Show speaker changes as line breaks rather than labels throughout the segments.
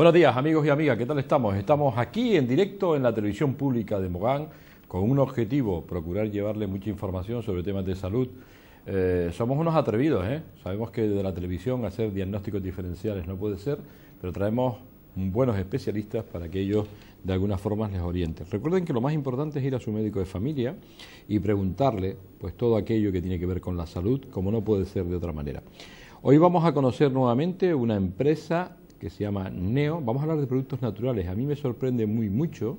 Buenos días amigos y amigas, ¿qué tal estamos? Estamos aquí en directo en la televisión pública de Mogán con un objetivo, procurar llevarle mucha información sobre temas de salud. Eh, somos unos atrevidos, ¿eh? sabemos que de la televisión hacer diagnósticos diferenciales no puede ser, pero traemos buenos especialistas para que ellos de alguna forma les orienten. Recuerden que lo más importante es ir a su médico de familia y preguntarle pues todo aquello que tiene que ver con la salud, como no puede ser de otra manera. Hoy vamos a conocer nuevamente una empresa que se llama Neo. Vamos a hablar de productos naturales. A mí me sorprende muy mucho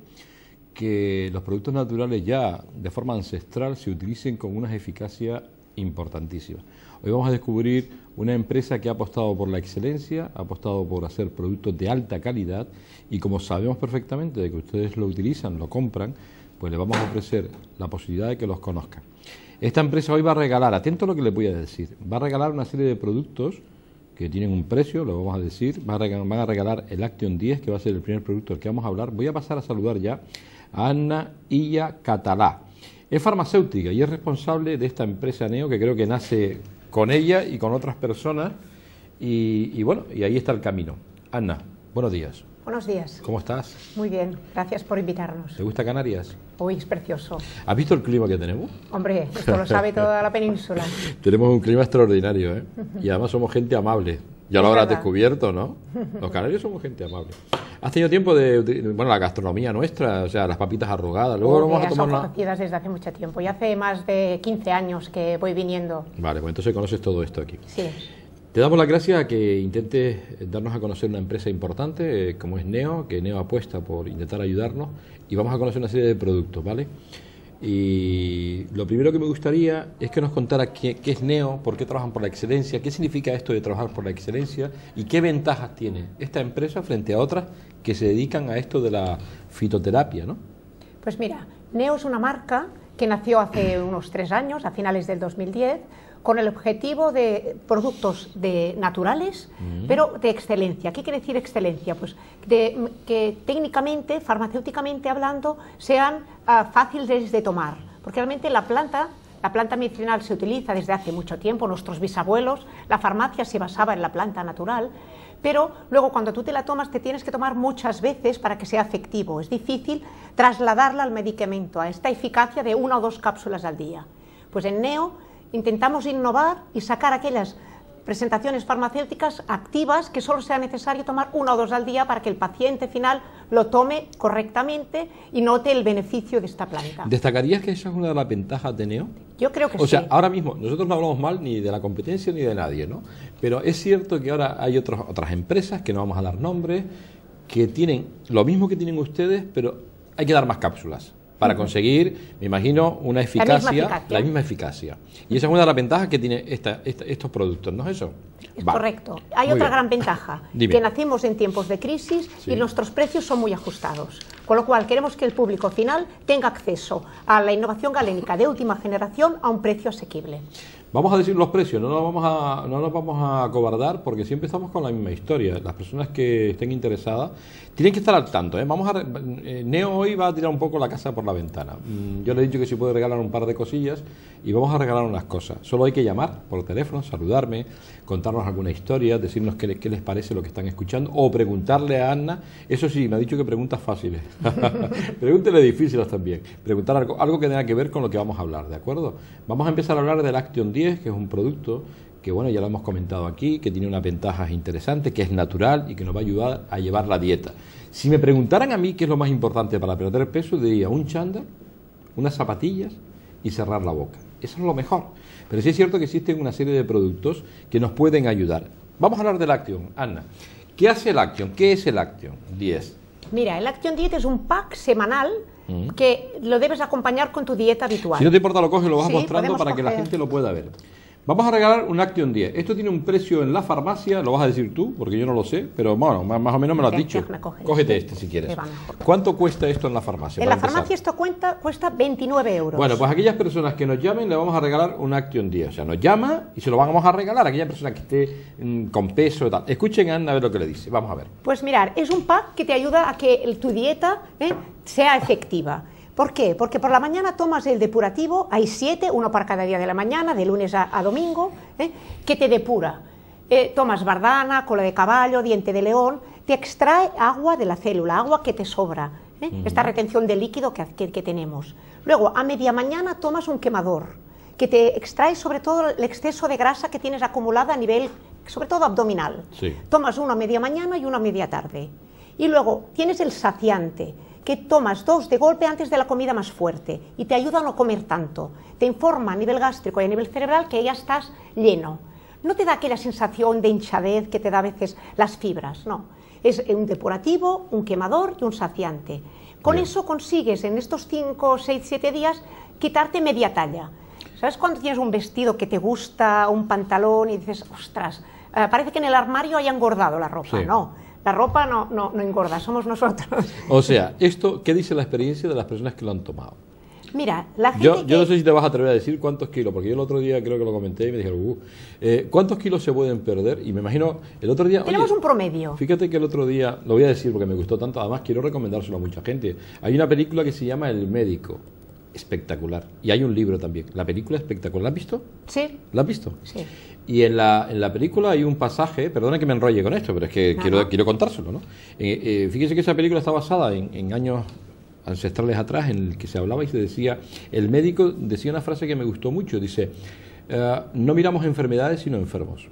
que los productos naturales ya de forma ancestral se utilicen con una eficacia importantísima. Hoy vamos a descubrir una empresa que ha apostado por la excelencia, ha apostado por hacer productos de alta calidad y como sabemos perfectamente de que ustedes lo utilizan, lo compran, pues le vamos a ofrecer la posibilidad de que los conozcan. Esta empresa hoy va a regalar, atento a lo que les voy a decir, va a regalar una serie de productos que tienen un precio, lo vamos a decir. Van a regalar el Action 10, que va a ser el primer producto del que vamos a hablar. Voy a pasar a saludar ya a Ana Illa Catalá. Es farmacéutica y es responsable de esta empresa Neo, que creo que nace con ella y con otras personas. Y, bueno, y ahí está el camino. Ana, buenos días. Buenos días. ¿Cómo estás?
Muy bien, gracias por invitarnos.
¿Te gusta Canarias?
Hoy es precioso.
¿Has visto el clima que tenemos?
Hombre, esto lo sabe toda la península.
tenemos un clima extraordinario, ¿eh? Y además somos gente amable. Ya lo habrás descubierto, ¿no? Los canarios somos gente amable. ¿Has tenido tiempo de, bueno, la gastronomía nuestra, o sea, las papitas arrugadas? Luego vamos a tomar
desde hace mucho tiempo. Y hace más de 15 años que voy viniendo.
Vale, pues entonces conoces todo esto aquí. Sí. Te damos la gracias a que intentes darnos a conocer una empresa importante eh, como es Neo, que Neo apuesta por intentar ayudarnos y vamos a conocer una serie de productos, ¿vale? Y lo primero que me gustaría es que nos contara qué, es Neo, por qué trabajan por la excelencia, qué significa esto de trabajar por la excelencia y qué ventajas tiene esta empresa frente a otras que se dedican a esto de la fitoterapia, ¿no?
Pues mira, Neo es una marca que nació hace unos tres años, a finales del 2010 con el objetivo de productos de naturales, pero de excelencia. ¿Qué quiere decir excelencia? Pues que técnicamente, farmacéuticamente hablando, sean ah, fáciles de tomar, porque realmente la planta la planta medicinal se utiliza desde hace mucho tiempo, nuestros bisabuelos, la farmacia se basaba en la planta natural, pero luego cuando tú te la tomas te tienes que tomar muchas veces para que sea efectivo. Es difícil trasladarla al medicamento, a esta eficacia de una o dos cápsulas al día. Pues en Neo Intentamos innovar y sacar aquellas presentaciones farmacéuticas activas que solo sea necesario tomar una o dos al día para que el paciente final lo tome correctamente y note el beneficio de esta planta.
¿Destacarías que esa es una de las ventajas de Neo?
Yo creo que sí. O sea,
ahora mismo nosotros no hablamos mal ni de la competencia ni de nadie, ¿no? Pero es cierto que ahora hay otras otras empresas, que no vamos a dar nombres, que tienen lo mismo que tienen ustedes, pero hay que dar más cápsulas para conseguir, me imagino, una eficacia la, misma eficacia. Y esa es una de las ventajas que tienen estos productos, ¿no es eso?
Es correcto. Hay otra gran ventaja, que nacimos en tiempos de crisis y nuestros precios son muy ajustados. Con lo cual, queremos que el público final tenga acceso a la innovación galénica de última generación a un precio asequible.
Vamos a decir los precios, no nos vamos a, no nos vamos a porque siempre estamos con la misma historia. Las personas que estén interesadas tienen que estar al tanto, ¿eh? Vamos a, eh, Neo hoy va a tirar un poco la casa por la ventana. Mm, yo le he dicho que si puede regalar un par de cosillas y vamos a regalar unas cosas. Solo hay que llamar por teléfono, saludarme, contarnos alguna historia, decirnos qué, les parece lo que están escuchando o preguntarle a Ana. Eso sí, me ha dicho que preguntas fáciles. Pregúntele difíciles también. Preguntar algo, algo que tenga que ver con lo que vamos a hablar, ¿de acuerdo? Vamos a empezar a hablar del Action 10, que es un producto que bueno, ya lo hemos comentado aquí, que tiene unas ventajas interesantes, que es natural y que nos va a ayudar a llevar la dieta. Si me preguntaran a mí qué es lo más importante para perder peso, diría un chándal, unas zapatillas y cerrar la boca. Eso es lo mejor. Pero sí es cierto que existen una serie de productos que nos pueden ayudar. Vamos a hablar del Action, Ana. ¿Qué hace el Action? ¿Qué es el Action 10?
Mira, el Action 10 es un pack semanal mm. que lo debes acompañar con tu dieta habitual. Si no te importa, lo coges, lo vas mostrando para que la gente
lo pueda ver. Vamos a regalar un Action 10. Esto tiene un precio en la farmacia, lo vas a decir tú, porque yo no lo sé, pero bueno, más o menos me lo has dicho. Cógete este si quieres. ¿Cuánto cuesta esto en la farmacia? En la farmacia
esto cuenta, cuesta 29 euros. Bueno, pues aquellas
personas que nos llamen le vamos a regalar un Action 10. O sea, nos llama y se lo vamos a regalar a aquella persona que esté mm, con peso y tal. Escuchen a Ana a ver lo que le dice. Vamos a ver.
Pues mirar, es un pack que te ayuda a que tu dieta eh, sea efectiva ¿Por qué? Porque por la mañana tomas el depurativo, hay siete, uno para cada día de la mañana, de lunes a, domingo, ¿eh? que te depura. Eh, tomas bardana, cola de caballo, diente de león, te extrae agua de la célula, agua que te sobra, ¿eh? esta retención de líquido que, tenemos. Luego, a media mañana tomas un quemador, que te extrae sobre todo el exceso de grasa que tienes acumulada a nivel, sobre todo abdominal. Tomas uno a media mañana y uno a media tarde. Y luego tienes el saciante que tomas dos de golpe antes de la comida más fuerte y te ayuda a no comer tanto. Te informa a nivel gástrico y a nivel cerebral que ya estás lleno. No te da aquella sensación de hinchadez que te da a veces las fibras, no. Es un depurativo, un quemador y un saciante. Con eso consigues en estos 5, 6, siete días quitarte media talla. ¿Sabes cuando tienes un vestido que te gusta, un pantalón y dices, ostras, eh, parece que en el armario haya engordado la ropa? No la ropa no, no, no engorda, somos nosotros.
O sea, esto, ¿qué dice la experiencia de las personas que lo han tomado?
Mira, la gente.
Yo, no sé si te vas a atrever a decir cuántos kilos, porque yo el otro día creo que lo comenté y me dijeron, uh, eh, ¿cuántos kilos se pueden perder? Y me imagino, el otro día. Tenemos un promedio. Fíjate que el otro día, lo voy a decir porque me gustó tanto, además quiero recomendárselo a mucha gente. Hay una película que se llama El Médico espectacular. Y hay un libro también. La película espectacular. ¿La has visto? Sí. ¿La has visto? Sí. Y en la, película hay un pasaje, perdona que me enrolle con esto, pero es que quiero, contárselo, ¿no? Eh, eh, fíjese que esa película está basada en, años ancestrales atrás, en el que se hablaba y se decía, el médico decía una frase que me gustó mucho, dice, ah, no miramos enfermedades sino enfermos.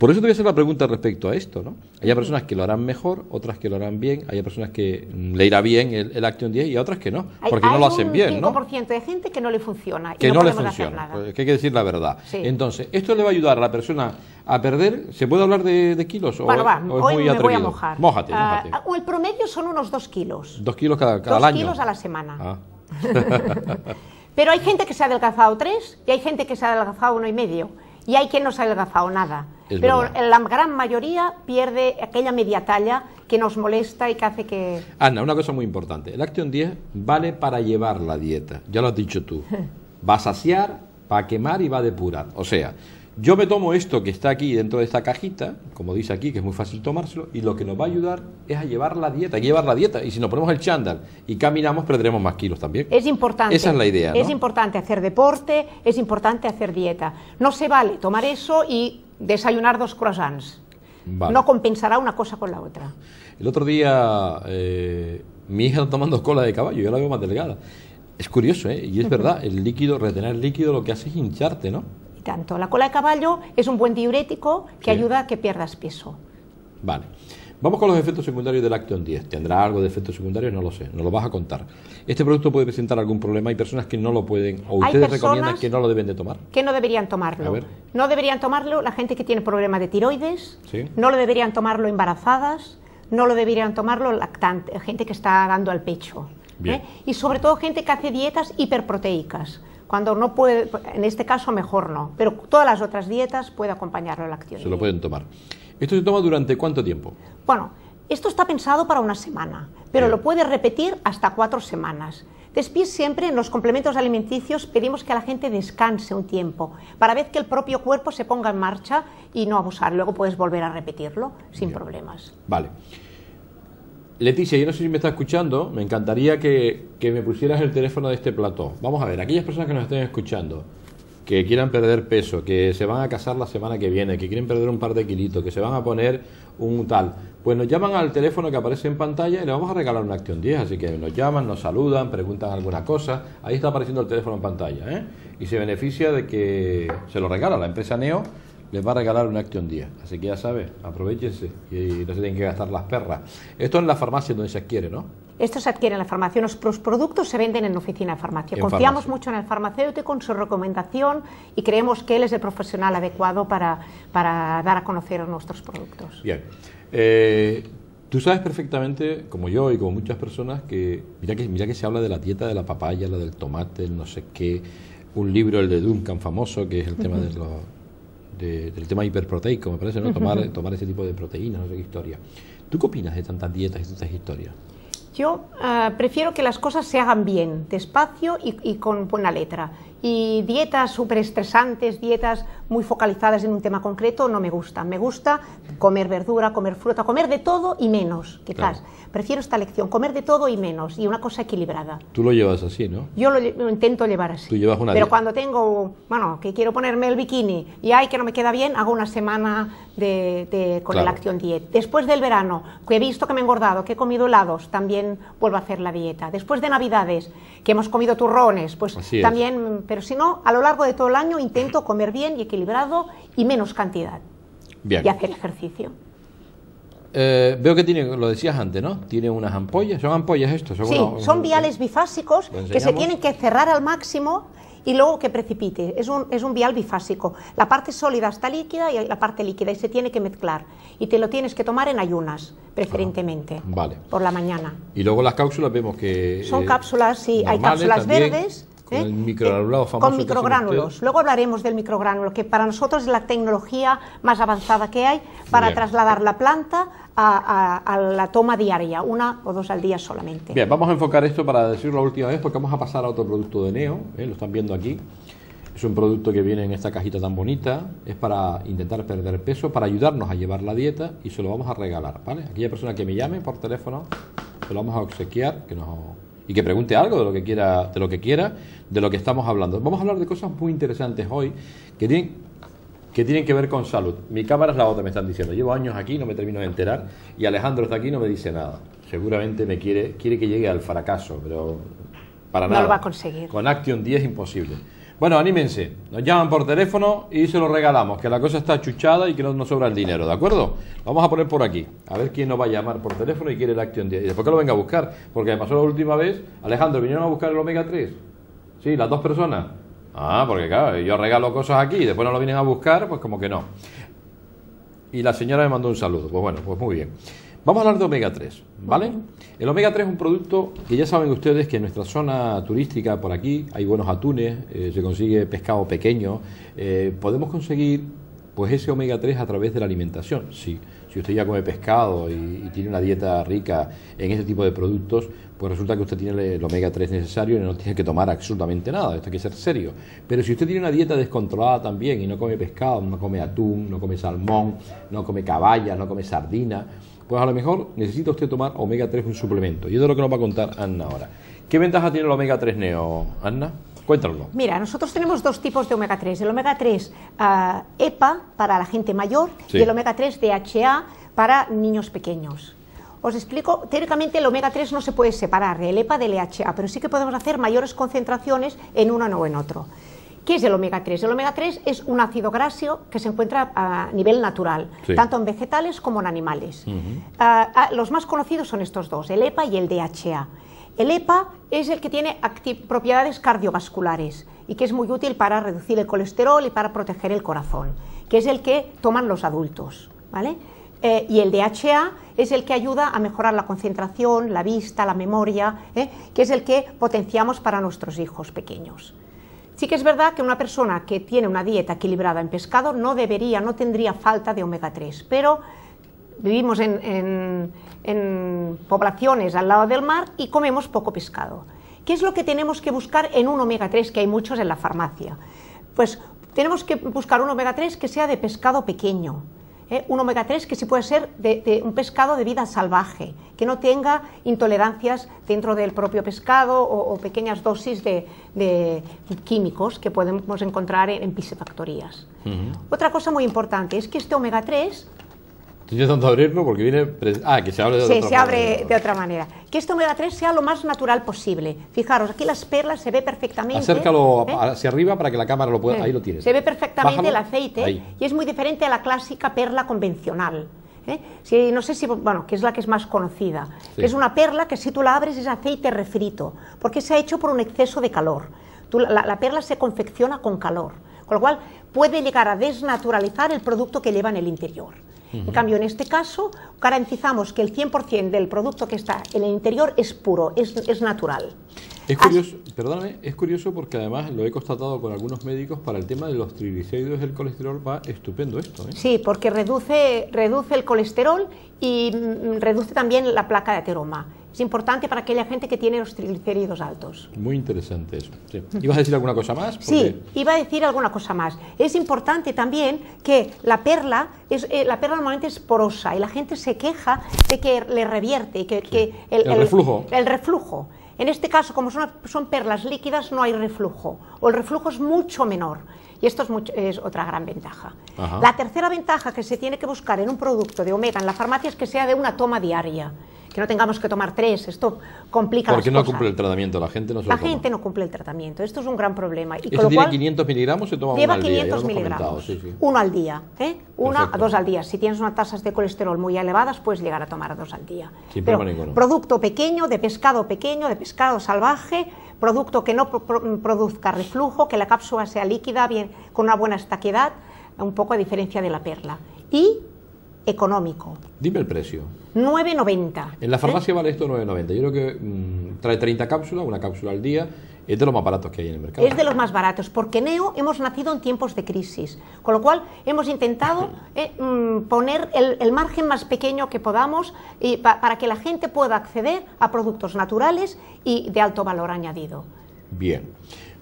Por eso te voy a hacer la pregunta respecto a esto, ¿no? Hay personas que lo harán mejor, otras que lo harán bien, hay personas que mm, le irá bien el, Action 10 y otras que no, porque hay, no lo hacen bien, ¿no? Hay un
5% de gente que no le funciona. Que y no, no le funciona, qué pues,
que hay que decir la verdad. Entonces, ¿esto le va a ayudar a la persona a perder? ¿Se puede hablar de, de kilos? Bueno, o, va, o hoy muy me voy a mojar. Mójate, ah, mójate. Ah,
el promedio son unos 2 kilos.
2 kilos cada, cada dos año. 2 kilos a la
semana. Ah. Pero hay gente que se ha adelgazado 3 y hay gente que se ha adelgazado uno y medio y hay quien no se ha adelgazado nada. Pero la gran mayoría pierde aquella media talla que nos molesta y que hace que...
Ana, una cosa muy importante. El Action 10 vale para llevar la dieta. Ya lo has dicho tú. Va a saciar, va a quemar y va a depurar. O sea, yo me tomo esto que está aquí dentro de esta cajita, como dice aquí, que es muy fácil tomárselo, y lo que nos va a ayudar es a llevar la dieta, llevar la dieta. Y si nos ponemos el chándal y caminamos, perderemos más kilos también.
Es importante. Esa es la idea. Es importante hacer deporte, es importante hacer dieta. No se vale tomar eso y desayunar dos croissants. No compensará una cosa con la otra.
El otro día eh, mi hija está tomando cola de caballo, yo la veo más delgada. Es curioso, ¿eh? Y es verdad, el líquido, retener líquido lo que hace es hincharte, ¿no?
Y tanto. La cola de caballo es un buen diurético que ayuda a que pierdas peso.
Vale. Vamos con los efectos secundarios del Action 10. ¿Tendrá algo de efectos secundarios? No lo sé, no lo vas a contar. Este producto puede presentar algún problema. Hay personas que no lo pueden, o ustedes recomiendan que no lo deben de
tomar. ¿Qué no deberían tomarlo. A ver. No deberían tomarlo la gente que tiene problemas de tiroides, ¿Sí? no lo deberían tomarlo embarazadas, no lo deberían tomarlo lactante, gente que está dando al pecho. ¿eh? Y sobre todo gente que hace dietas hiperproteicas cuando no puede, en este caso mejor no, pero todas las otras dietas puede acompañarlo la 10. Se
lo pueden tomar. ¿Esto se toma durante cuánto tiempo?
Bueno, esto está pensado para una semana, pero lo puedes repetir hasta cuatro semanas. Después siempre en los complementos alimenticios pedimos que la gente descanse un tiempo, para ver que el propio cuerpo se ponga en marcha y no abusar. Luego puedes volver a repetirlo sin problemas.
Vale. Leticia, yo no sé si me está escuchando, me encantaría que, que me pusieras el teléfono de este plató. Vamos a ver, aquellas personas que nos estén escuchando, que quieran perder peso, que se van a casar la semana que viene, que quieren perder un par de kilitos, que se van a poner un tal, pues nos llaman al teléfono que aparece en pantalla y le vamos a regalar una acción 10, así que nos llaman, nos saludan, preguntan alguna cosa, ahí está apareciendo el teléfono en pantalla, ¿eh? y se beneficia de que se lo regala la empresa Neo, les va a regalar una acción 10. Así que ya sabes, aprovechense y no se tienen que gastar las perras. Esto en la farmacia donde se adquiere, ¿no?
Estos se adquieren en la farmacia. Nuestros productos se venden en la oficina de farmacia. Confiamos mucho en el farmacéutico, en su recomendación y creemos que él es el profesional adecuado para, dar a conocer nuestros productos.
Bien. Eh, tú sabes perfectamente, como yo y como muchas personas, que mira, que se habla de la dieta de la papaya, la del tomate, no sé qué, un libro, el de Duncan famoso, que es el tema del tema hiperproteico, me parece, ¿no? Tomar, tomar ese tipo de proteínas, no sé qué historia. ¿Tú qué opinas de tantas dietas y tantas historias?
Yo ah, prefiero que las cosas se hagan bien, despacio y, y con buena letra y dietas súper estresantes, dietas muy focalizadas en un tema concreto, no me gustan. Me gusta comer verdura, comer fruta, comer de todo y menos, quizás. Prefiero esta lección, comer de todo y menos, y una cosa equilibrada.
Tú lo llevas así, ¿no?
Yo lo, intento llevar así. Tú
llevas una Pero cuando
tengo, bueno, que quiero ponerme el bikini y ay, que no me queda bien, hago una semana de, con la acción diet. Después del verano, que he visto que me he engordado, que he comido helados, también vuelvo a hacer la dieta. Después de Navidades, que hemos comido turrones, pues también pero si no, a lo largo de todo el año intento comer bien y equilibrado y menos cantidad. Bien. Y hacer ejercicio.
Eh, veo que tiene, lo decías antes, ¿no? Tiene unas ampollas, son ampollas estos. sí, son viales
bifásicos que se tienen que cerrar al máximo y luego que precipite. Es un, es un vial bifásico. La parte sólida está líquida y la parte líquida y se tiene que mezclar. Y te lo tienes que tomar en ayunas, preferentemente. Ah, vale. Por la mañana.
Y luego las cápsulas vemos que... Son eh, cápsulas,
sí. hay cápsulas verdes con ¿Eh?
el eh,
Luego hablaremos del microgránulo... que para nosotros es la tecnología más avanzada que hay para trasladar la planta a, la toma diaria, una o dos al día solamente.
Bien, vamos a enfocar esto para decirlo la última vez, porque vamos a pasar a otro producto de Neo, ¿eh? lo están viendo aquí. Es un producto que viene en esta cajita tan bonita, es para intentar perder peso, para ayudarnos a llevar la dieta y se lo vamos a regalar, ¿vale? Aquella persona que me llame por teléfono, se lo vamos a obsequiar, que nos y que pregunte algo de lo que quiera, de lo que quiera, de lo que estamos hablando. Vamos a hablar de cosas muy interesantes hoy que tienen que ver con salud. Mi cámara es la otra, me están diciendo. Llevo años aquí, no me termino de enterar y Alejandro está aquí y no me dice nada. Seguramente me quiere quiere que llegue al fracaso, pero para nada. No lo va a
conseguir. Con
Action 10 imposible. Bueno, anímense. Nos llaman por teléfono y se lo regalamos, que la cosa está chuchada y que no nos sobra el dinero, ¿de acuerdo? Vamos a poner por aquí, a ver quién nos va a llamar por teléfono y quiere el Action día. Y después que lo venga a buscar, porque me pasó la última vez, Alejandro, vinieron a buscar el Omega 3. Sí, las dos personas. Ah, porque claro, yo regalo cosas aquí y después no lo vienen a buscar, pues como que no. Y la señora me mandó un saludo. Pues bueno, pues muy bien. Vamos a hablar de omega 3, ¿vale? El omega 3 es un producto que ya saben ustedes que en nuestra zona turística por aquí hay buenos atunes, eh, se consigue pescado pequeño, eh, podemos conseguir pues ese omega 3 a través de la alimentación. Si, usted ya come pescado y, tiene una dieta rica en ese tipo de productos, pues resulta que usted tiene el omega 3 necesario y no tiene que tomar absolutamente nada, esto hay que ser serio. Pero si usted tiene una dieta descontrolada también y no come pescado, no come atún, no come salmón, no come caballa, no come sardina, pues a lo mejor necesita usted tomar omega 3 un suplemento. Y es de lo que nos va a contar Anna ahora. ¿Qué ventaja tiene el omega 3 neo, Anna? Cuéntanoslo.
Mira, nosotros tenemos dos tipos de omega 3. El omega 3 ah, EPA para la gente mayor y el omega 3 DHA para niños pequeños. Os explico, teóricamente el omega 3 no se puede separar, el EPA del EHA, pero sí que podemos hacer mayores concentraciones en uno o en otro. ¿Qué es el omega 3? El omega 3 es un ácido graso que se encuentra a nivel natural, tanto en vegetales como en animales. Ah, ah, los más conocidos son estos dos, el EPA y el DHA. El EPA es el que tiene propiedades cardiovasculares y que es muy útil para reducir el colesterol y para proteger el corazón, que es el que toman los adultos. Eh, y el DHA es el que ayuda a mejorar la concentración, la vista, la memoria, ¿eh? que es el que potenciamos para nuestros hijos pequeños. Sí que es verdad que una persona que tiene una dieta equilibrada en pescado no debería, no tendría falta de omega 3, pero vivimos en, en poblaciones al lado del mar y comemos poco pescado. ¿Qué es lo que tenemos que buscar en un omega 3 que hay muchos en la farmacia? Pues tenemos que buscar un omega 3 que sea de pescado pequeño, ¿eh? un omega 3 que sí puede ser de, un pescado de vida salvaje, que no tenga intolerancias dentro del propio pescado o, pequeñas dosis de, químicos que podemos encontrar en, en piscifactorías. Otra cosa muy importante es que este omega 3
Estoy intentando abrirlo porque viene... Ah, que se abre de otra manera.
de otra manera. Que este omega 3 sea lo más natural posible. Fijaros, aquí las perlas se ve perfectamente. Acércalo ¿eh?
hacia arriba para que la cámara lo pueda... Ahí lo tienes. Se ve
perfectamente el aceite y es muy diferente a la clásica perla convencional. ¿eh? no sé si, bueno, que es la que es más conocida. Es una perla que si tú la abres es aceite refrito, porque se ha hecho por un exceso de calor. Tú, la, la perla se confecciona con calor, con lo cual puede llegar a desnaturalizar el producto que lleva en el interior. En cambio, en este caso, garantizamos que el 100% del producto que está en el interior es puro, es, natural.
Es curioso, perdóname, es curioso porque además lo he constatado con algunos médicos para el tema de los triglicéridos el colesterol va estupendo esto. ¿eh?
Sí, porque reduce, reduce el colesterol y mm, reduce también la placa de ateroma es importante para aquella gente que tiene los triglicéridos altos.
Muy interesante eso. ¿Ibas a decir alguna cosa más? Sí,
iba a decir alguna cosa más. Es importante también que la perla, es, eh, la perla normalmente es porosa y la gente se queja de que le revierte, que, que el, reflujo. El reflujo. En este caso, como son, perlas líquidas, no hay reflujo o el reflujo es mucho menor. Y esto es, otra gran ventaja. La tercera ventaja que se tiene que buscar en un producto de omega en la farmacia es que sea de una toma diaria que no tengamos que tomar tres, esto complica Porque no cumple
el tratamiento, la gente no se La gente
no cumple el tratamiento, esto es un gran problema. Y ¿Este con
500 miligramos se toma lleva uno al 500 día, miligramos, uno
al día, ¿eh? una dos al día. Si tienes unas tasas de colesterol muy elevadas, puedes llegar a tomar dos al día. Pero, producto pequeño, de pescado pequeño, de pescado salvaje, producto que no produzca reflujo, que la cápsula sea líquida, bien, con una buena estaquedad, un poco a diferencia de la perla. Y económico.
Dime el precio.
9,90. En la ¿Eh? farmacia
vale esto 9,90. Yo creo que mm, trae 30 cápsulas, una cápsula al día. Es de los más baratos que hay en el mercado. Es de
los más baratos, porque Neo hemos nacido en tiempos de crisis, con lo cual hemos intentado eh, mm, poner el, margen más pequeño que podamos y para que la gente pueda acceder a productos naturales y de alto valor añadido.
Bien.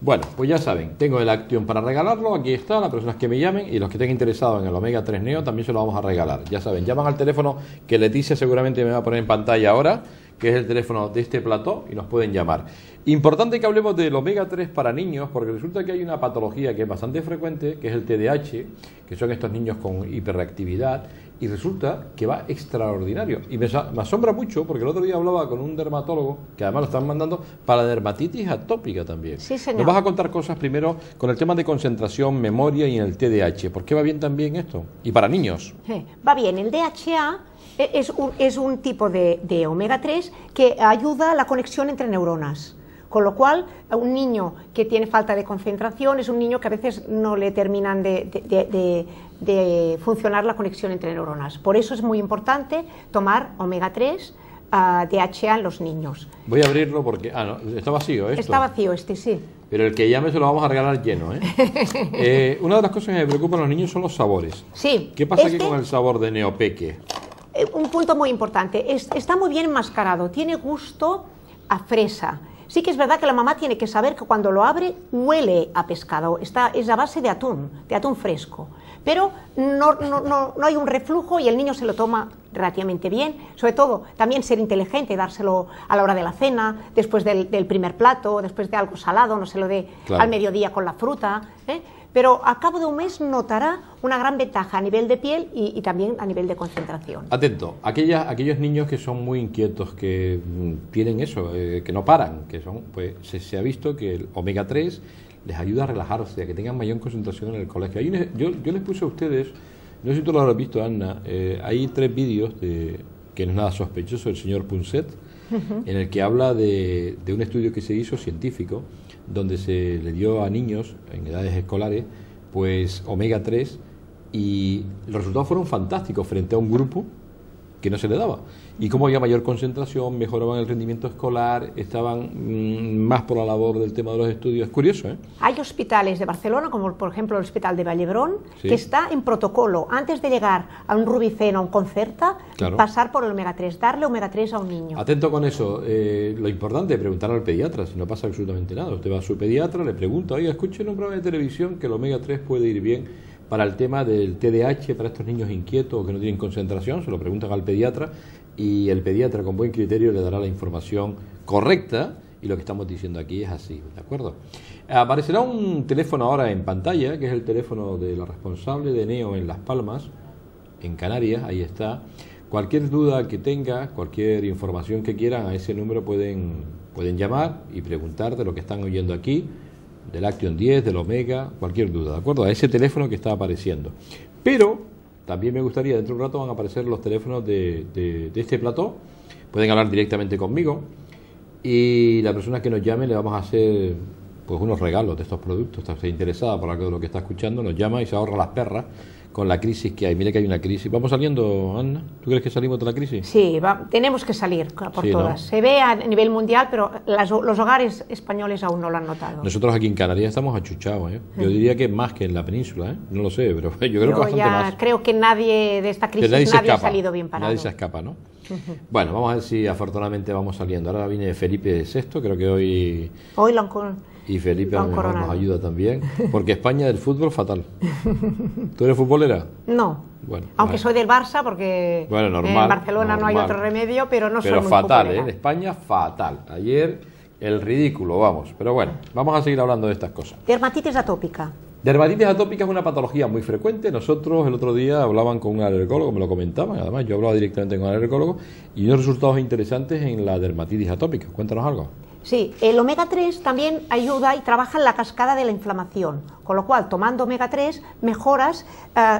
Bueno, pues ya saben, tengo el acción para regalarlo, aquí está, las personas que me llamen y los que estén interesados en el Omega 3 Neo también se lo vamos a regalar. Ya saben, llaman al teléfono que Leticia seguramente me va a poner en pantalla ahora, que es el teléfono de este plató y nos pueden llamar. Importante que hablemos del Omega 3 para niños porque resulta que hay una patología que es bastante frecuente, que es el TDAH, que son estos niños con hiperactividad y resulta que va extraordinario. Y me, asombra mucho porque el otro día hablaba con un dermatólogo, que además lo están mandando, para dermatitis atópica también. Sí, Nos vas a contar cosas primero con el tema de concentración, memoria y en el TDAH. ¿Por qué va bien también esto? Y para niños.
va bien, el DHA e-, es un, es un tipo de, de omega 3 que ayuda a la conexión entre neuronas. Con lo cual, un niño que tiene falta de concentración es un niño que a veces no le terminan de, de, de, funcionar la conexión entre neuronas. Por eso es muy importante tomar omega 3 ah, DHA en los niños.
Voy a abrirlo porque... Ah, no, está vacío esto. Está
vacío este, sí.
Pero el que llame se lo vamos a regalar lleno, ¿eh? eh una de las cosas que me preocupan a los niños son los sabores.
Sí. ¿Qué pasa aquí con el
sabor de neopeque?
Eh, un punto muy importante. está muy bien enmascarado. Tiene gusto a fresa. Sí que es verdad que la mamá tiene que saber que cuando lo abre huele a pescado, está, es a base de atún, de atún fresco. Pero no, no, hay un reflujo y el niño se lo toma relativamente bien. Sobre todo, también ser inteligente, dárselo a la hora de la cena, después del, primer plato, después de algo salado, no se lo dé al mediodía con la fruta. ¿eh? pero a cabo de un mes notará una gran ventaja a nivel de piel y, también a nivel de concentración.
Atento, aquellos niños que son muy inquietos, que mm, tienen eso, eh, que no paran, que son, pues se, ha visto que el omega 3 les ayuda a relajarse, a que tengan mayor concentración en el colegio. yo, yo, les puse a ustedes, no sé si tú lo habrás visto, Ana, eh, hay tres vídeos de que no es nada sospechoso, el señor Punset, en el que habla de, de, un estudio que se hizo científico, donde se le dio a niños en edades escolares, pues omega 3, y los resultados fueron fantásticos frente a un grupo que no se le daba. Y como había mayor concentración, mejoraban el rendimiento escolar, estaban mm, más por la labor del tema de los estudios. Es curioso, ¿eh?
Hay hospitales de Barcelona, como por ejemplo el Hospital de Vallebrón, que está en protocolo, antes de llegar a un Rubiceno o un Concerta, pasar por el omega 3, darle omega 3 a un niño.
Atento con eso. Eh, lo importante es preguntar al pediatra, si no pasa absolutamente nada. Usted va a su pediatra, le pregunta, ...oye, escuche en un programa de televisión que el omega 3 puede ir bien para el tema del TDAH para estos niños inquietos que no tienen concentración, se lo preguntan al pediatra y el pediatra con buen criterio le dará la información correcta y lo que estamos diciendo aquí es así, ¿de acuerdo? Aparecerá un teléfono ahora en pantalla, que es el teléfono de la responsable de NEO en Las Palmas, en Canarias, ahí está. Cualquier duda que tenga, cualquier información que quieran, a ese número pueden, pueden llamar y preguntar de lo que están oyendo aquí del Action 10, del Omega, cualquier duda, ¿de acuerdo? A ese teléfono que está apareciendo. Pero también me gustaría, dentro de un rato van a aparecer los teléfonos de, este plató, pueden hablar directamente conmigo y la persona que nos llame le vamos a hacer pues unos regalos de estos productos, está interesada por algo lo que está escuchando, nos llama y se ahorra las perras con la crisis que hay. Mire que hay una crisis. ¿Vamos saliendo, Ana? ¿Tú crees que salimos de la crisis?
Sí, tenemos que salir por todas. Se ve a nivel mundial, pero los hogares españoles aún no lo han notado.
Nosotros aquí en Canarias estamos achuchados. ¿eh? Yo mm. diría que más que en la península. ¿eh? No lo sé, pero yo creo que bastante más.
Creo que nadie de esta crisis nadie, ha salido bien parado. Nadie se
escapa, ¿no? Bueno, vamos a ver si afortunadamente vamos saliendo. Ahora viene Felipe VI, creo que hoy... Hoy lo han, y Felipe a lo mejor nos ayuda también, porque España del fútbol fatal. ¿Tú eres futbolera? No. Bueno, Aunque soy
del Barça, porque en Barcelona no hay otro remedio, pero no pero soy Pero fatal, ¿eh? En
España fatal. Ayer el ridículo, vamos. Pero bueno, vamos a seguir hablando de estas cosas.
Dermatitis atópica.
Dermatitis atópica es una patología muy frecuente. Nosotros el otro día hablaban con un alergólogo, me lo comentaban, además yo hablaba directamente con un alergólogo y unos resultados interesantes en la dermatitis atópica. Cuéntanos algo.
Sí, el omega 3 también ayuda y trabaja en la cascada de la inflamación, con lo cual tomando omega 3 mejoras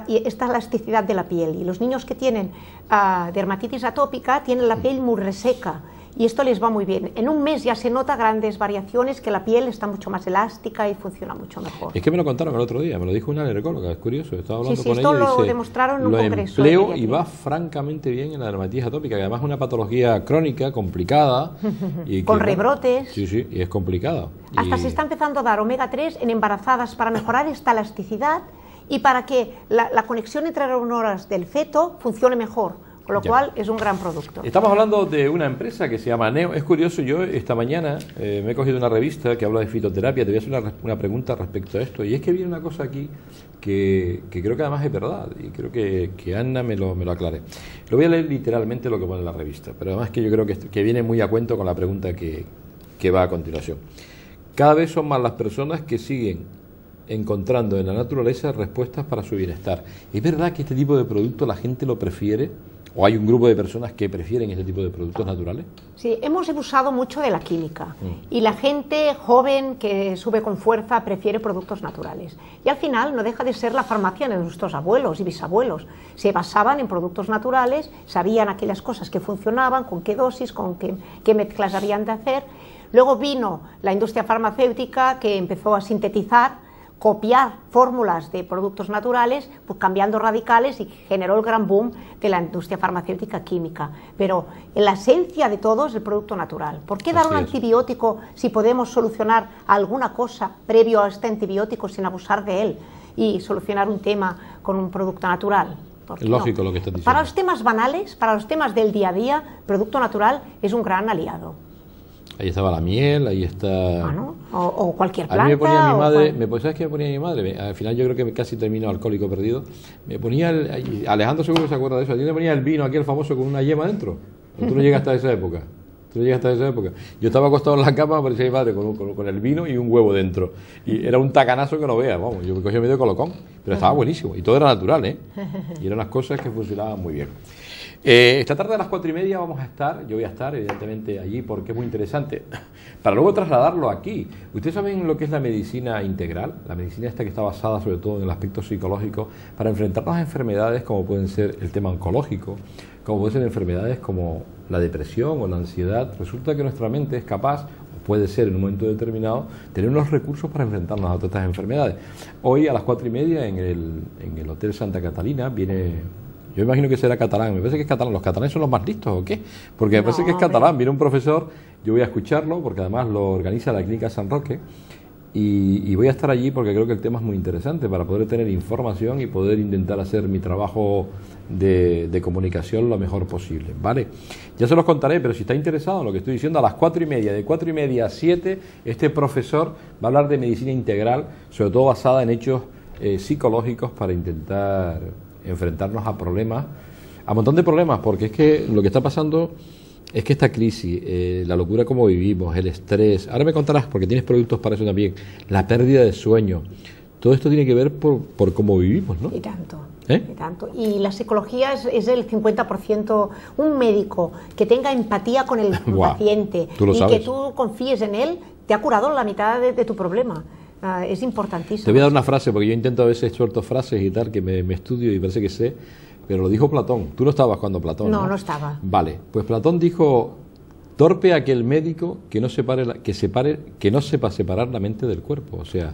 eh, esta elasticidad de la piel. Y los niños que tienen ah, dermatitis atópica tienen la piel muy reseca y esto les va muy bien. En un mes ya se nota grandes variaciones, que la piel está mucho más elástica y funciona mucho mejor. Es
que me lo contaron el otro día, me lo dijo una alergóloga, es curioso, estaba hablando sí, sí, esto lo demostraron en un lo congreso. Empleo y va francamente bien en la dermatitis atópica, que además es una patología crónica, complicada.
y con rebrotes.
Sí, sí, y es complicada. Hasta se está
empezando a dar omega 3 en embarazadas para mejorar esta elasticidad y para que la, conexión entre las del feto funcione mejor lo cual es un gran producto. Estamos
hablando de una empresa que se llama Neo. Es curioso, yo esta mañana eh, me he cogido una revista que habla de fitoterapia. Te voy a hacer una, pregunta respecto a esto. Y es que viene una cosa aquí que, creo que además es verdad. Y creo que, que Ana me lo, me lo, aclare. Lo voy a leer literalmente lo que pone en la revista. Pero además que yo creo que, viene muy a cuento con la pregunta que, que va a continuación. Cada vez son más las personas que siguen encontrando en la naturaleza respuestas para su bienestar. ¿Es verdad que este tipo de producto la gente lo prefiere? ¿O hay un grupo de personas que prefieren este tipo de productos naturales?
Sí, hemos abusado mucho de la química mm. y la gente joven que sube con fuerza prefiere productos naturales. Y al final no deja de ser la farmacia de nuestros abuelos y bisabuelos. Se basaban en productos naturales, sabían aquellas cosas que funcionaban, con qué dosis, con qué, qué mezclas habían de hacer. Luego vino la industria farmacéutica que empezó a sintetizar copiar fórmulas de productos naturales, pues cambiando radicales y generó el gran boom de la industria farmacéutica química. Pero la esencia de todo es el producto natural. ¿Por qué dar un antibiótico si podemos solucionar alguna cosa previo a este antibiótico sin abusar de él y solucionar un tema con un producto natural? Lógico lo que estás diciendo. Para los temas banales, para los temas del día a día, producto natural es un gran aliado.
Ahí estaba la miel, ahí está.
Ah, o, cualquier planta. A mí me ponía mi madre,
¿sabes qué me ponía mi madre? Al final yo creo que casi termino alcohólico perdido. Me ponía, Alejandro seguro se acuerda de eso, a ti me ponía el vino aquí el famoso con una yema dentro. tú no llegas hasta esa época. Tú no llegas hasta esa época. Yo estaba acostado en la cama, me aparecía mi madre con, el vino y un huevo dentro. Y era un tacanazo que no veas, vamos. Yo me cogía medio colocón, pero estaba buenísimo. Y todo era natural, ¿eh? Y eran las cosas que funcionaban muy bien. Eh, esta tarde a las cuatro y media vamos a estar, yo voy a estar evidentemente allí porque es muy interesante, para luego trasladarlo aquí. Ustedes saben lo que es la medicina integral, la medicina esta que está basada sobre todo en el aspecto psicológico, para enfrentar las enfermedades como pueden ser el tema oncológico, como pueden ser enfermedades como la depresión o la ansiedad. Resulta que nuestra mente es capaz o puede ser en un momento determinado, tener unos recursos para enfrentarnos a otras enfermedades. Hoy a las cuatro y media en el, en el Hotel Santa Catalina viene yo imagino que será catalán. Me parece que es catalán. ¿Los catalanes son los más listos o qué? Porque me parece que es catalán. Viene un profesor, yo voy a escucharlo, porque además lo organiza la Clínica San Roque. Y, voy a estar allí porque creo que el tema es muy interesante para poder tener información y poder intentar hacer mi trabajo de, comunicación lo mejor posible. ¿Vale? Ya se los contaré, pero si está interesado en lo que estoy diciendo, a las cuatro y media, de cuatro y media a siete, este profesor va a hablar de medicina integral, sobre todo basada en hechos eh, psicológicos para intentar enfrentarnos a problemas, a un montón de problemas, porque es que lo que está pasando es que esta crisis, eh, la locura como vivimos, el estrés, ahora me contarás porque tienes productos para eso también, la pérdida de sueño, todo esto tiene que ver por, por cómo vivimos, ¿no? Y tanto. ¿Eh?
Y, tanto. y la psicología es, es el 50%. Un médico que tenga empatía con el paciente y que tú confíes en él, te ha curado la mitad de tu problema. Ah, es importantísimo. Te voy a dar
una frase, porque yo intento a veces suelto frases y tal, que me, estudio y parece que sé, pero lo dijo Platón. Tú no estabas cuando Platón. No, no, estaba. Vale, pues Platón dijo, torpe aquel médico que no, separe que separe, que no sepa separar la mente del cuerpo. O sea,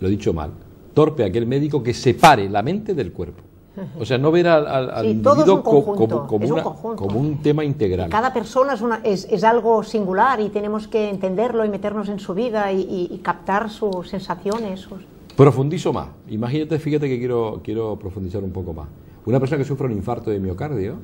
lo he dicho mal. Torpe aquel médico que separe la mente del cuerpo. O sea, no ver al, individuo como, un tema integral. Cada
persona es, algo singular y tenemos que entenderlo y meternos en su vida y, captar sus sensaciones.
Profundizo más. Imagínate, fíjate que quiero, quiero profundizar un poco más. Una persona que sufre un infarto de miocardio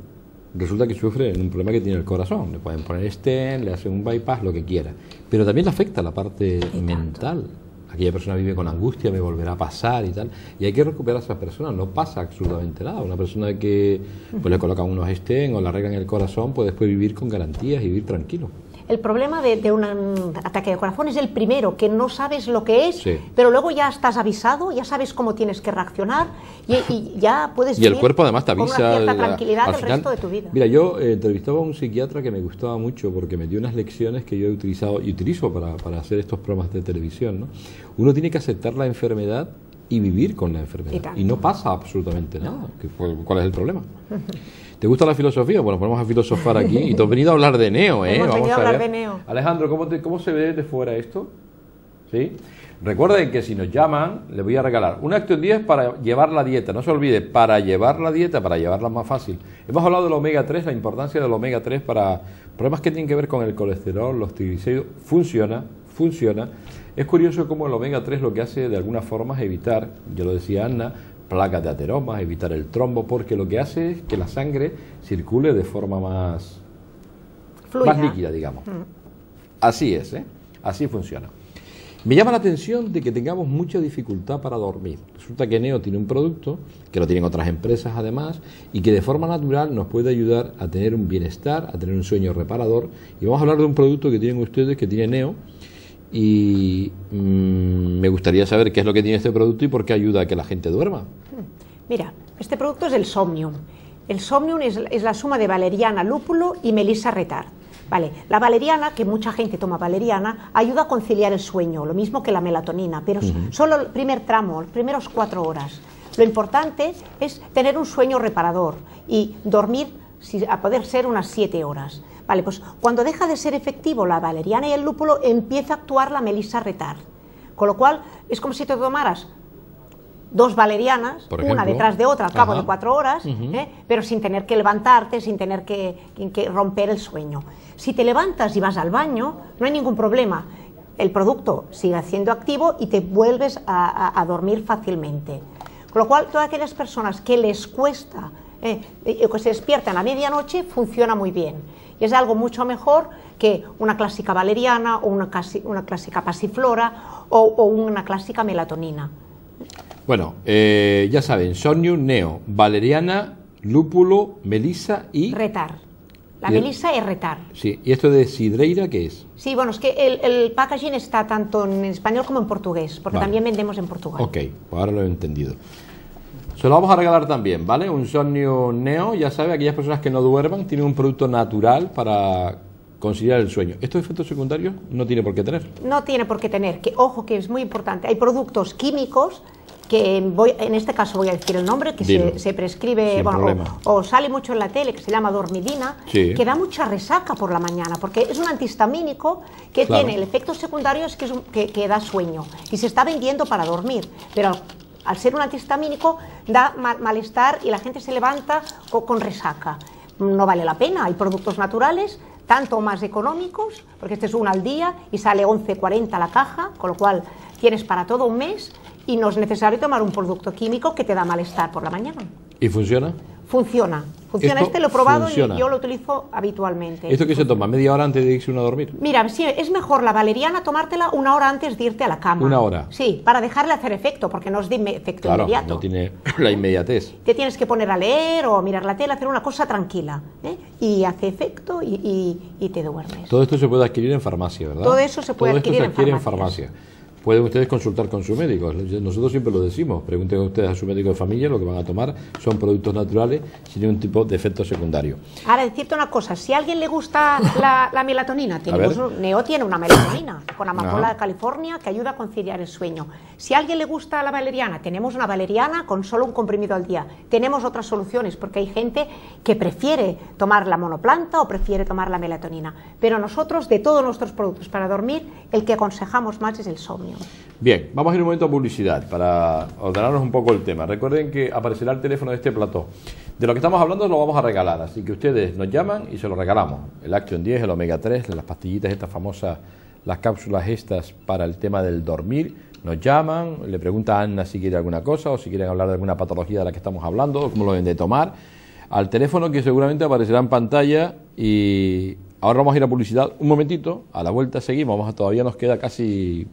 resulta que sufre un problema que tiene el corazón. Le pueden poner estén, le hacen un bypass, lo que quiera. Pero también le afecta la parte mental aquella persona vive con angustia, me volverá a pasar y tal. Y hay que recuperar a esas personas, no pasa absolutamente nada. Una persona que pues, le coloca unos estén o le arreglan el corazón, puede después vivir con garantías y vivir tranquilo
el problema de, un ataque de corazón es el primero, que no sabes lo que es, pero luego ya estás avisado, ya sabes cómo tienes que reaccionar y, ya puedes... Y el cuerpo además te avisa... Con tranquilidad el resto de tu vida.
Mira, yo eh, entrevistaba a un psiquiatra que me gustaba mucho porque me dio unas lecciones que yo he utilizado y utilizo para, hacer estos programas de televisión. Uno tiene que aceptar la enfermedad y vivir con la enfermedad. Y, no pasa absolutamente nada. ¿Cuál es el problema? ¿Te gusta la filosofía? Bueno, ponemos pues a filosofar aquí. Y te has venido a hablar de Neo, ¿eh? Hemos a hablar de Neo. Alejandro, ¿cómo, se ve de fuera esto? ¿Sí? Recuerden que si nos llaman, les voy a regalar un acto en 10 para llevar la dieta. No se olvide, para llevar la dieta, para llevarla más fácil. Hemos hablado del omega 3, la importancia del omega 3 para problemas que tienen que ver con el colesterol, los triglicéridos. Funciona, funciona. Es curioso cómo el omega 3 lo que hace de alguna forma es evitar, yo lo decía Anna, placas de ateromas, evitar el trombo, porque lo que hace es que la sangre circule de forma más, líquida, digamos. Así es, ¿eh? así funciona. Me llama la atención de que tengamos mucha dificultad para dormir. Resulta que Neo tiene un producto, que lo tienen otras empresas además, y que de forma natural nos puede ayudar a tener un bienestar, a tener un sueño reparador. Y vamos a hablar de un producto que tienen ustedes, que tiene Neo, y mm, me gustaría saber qué es lo que tiene este producto y por qué ayuda a que la gente duerma.
Mira, este producto es el Somnium. El Somnium es, la suma de valeriana, lúpulo y melissa retard. Vale, la valeriana, que mucha gente toma valeriana, ayuda a conciliar el sueño, lo mismo que la melatonina, pero solo el primer tramo, los primeros cuatro horas. Lo importante es tener un sueño reparador y dormir, a poder ser, unas siete horas. Vale, pues cuando deja de ser efectivo la valeriana y el lúpulo, empieza a actuar la melisa retar. Con lo cual, es como si te tomaras dos valerianas, una detrás de otra al cabo de cuatro horas, ¿eh? pero sin tener que levantarte, sin tener que, romper el sueño. Si te levantas y vas al baño, no hay ningún problema. El producto sigue siendo activo y te vuelves a, dormir fácilmente. Con lo cual, todas aquellas personas que les cuesta, eh, eh que se despiertan a medianoche, funciona muy bien es algo mucho mejor que una clásica valeriana o una, clásica pasiflora o, una clásica melatonina.
Bueno, eh, ya saben, sonio Neo, Valeriana, Lúpulo, Melisa y... Retar. La melisa es retar. Sí, ¿y esto de sidreira qué es?
Sí, bueno, es que el, packaging está tanto en español como en portugués, porque también vendemos en Portugal. Ok,
pues ahora lo he entendido. Se lo vamos a regalar también, ¿vale? Un sonio Neo, ya sabe, aquellas personas que no duerman, tienen un producto natural para conciliar el sueño. ¿Estos efectos secundarios no tiene por qué tener?
No tiene por qué tener, que ojo que es muy importante. Hay productos químicos que voy, en este caso voy a decir el nombre, que se, prescribe o, sale mucho en la tele, que se llama dormidina, que da mucha resaca por la mañana, porque es un antihistamínico que tiene el efecto secundario es que, es que, da sueño y se está vendiendo para dormir, pero al ser un antihistamínico da malestar y la gente se levanta con resaca. No vale la pena, hay productos naturales, tanto más económicos, porque este es uno al día y sale 11,40 la caja, con lo cual tienes para todo un mes y no es necesario tomar un producto químico que te da malestar por la mañana. ¿Y funciona? Funciona. Funciona este, lo he probado y yo lo utilizo habitualmente. ¿Esto qué
se toma? ¿Media hora antes de irse uno a dormir?
Mira, sí, es mejor la valeriana tomártela una hora antes de irte a la cama. ¿Una hora? Sí, para dejarle hacer efecto, porque no es de efecto inmediato. no
tiene la inmediatez.
Te tienes que poner a leer o mirar la tele hacer una cosa tranquila. ¿eh? Y hace efecto y, y, te duermes.
Todo esto se puede adquirir en farmacia, ¿verdad? Todo eso se puede adquirir En farmacia pueden ustedes consultar con su médico. Nosotros siempre lo decimos, pregunten ustedes a su médico de familia lo que van a tomar, son productos naturales sin ningún tipo de efecto secundario.
Ahora, decirte una cosa, si a alguien le gusta la, melatonina, tenemos, Neo tiene una melatonina con amapola de California que ayuda a conciliar el sueño. Si a alguien le gusta la valeriana, tenemos una valeriana con solo un comprimido al día. Tenemos otras soluciones porque hay gente que prefiere tomar la monoplanta o prefiere tomar la melatonina. Pero nosotros, de todos nuestros productos para dormir, el que aconsejamos más es el somnio.
Bien, vamos a ir un momento a publicidad para ordenarnos un poco el tema. Recuerden que aparecerá el teléfono de este plató. De lo que estamos hablando lo vamos a regalar, así que ustedes nos llaman y se lo regalamos. El Action 10, el Omega 3, las pastillitas estas famosas, las cápsulas estas para el tema del dormir. Nos llaman, le preguntan a Ana si quiere alguna cosa o si quieren hablar de alguna patología de la que estamos hablando o cómo lo deben de tomar. Al teléfono que seguramente aparecerá en pantalla y ahora vamos a ir a publicidad un momentito. A la vuelta seguimos, todavía nos queda casi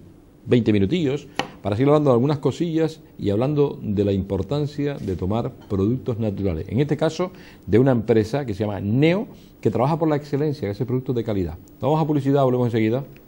20 minutillos para seguir hablando de algunas cosillas y hablando de la importancia de tomar productos naturales. En este caso, de una empresa que se llama Neo, que trabaja por la excelencia, de ese productos de calidad. Vamos a publicidad, volvemos enseguida.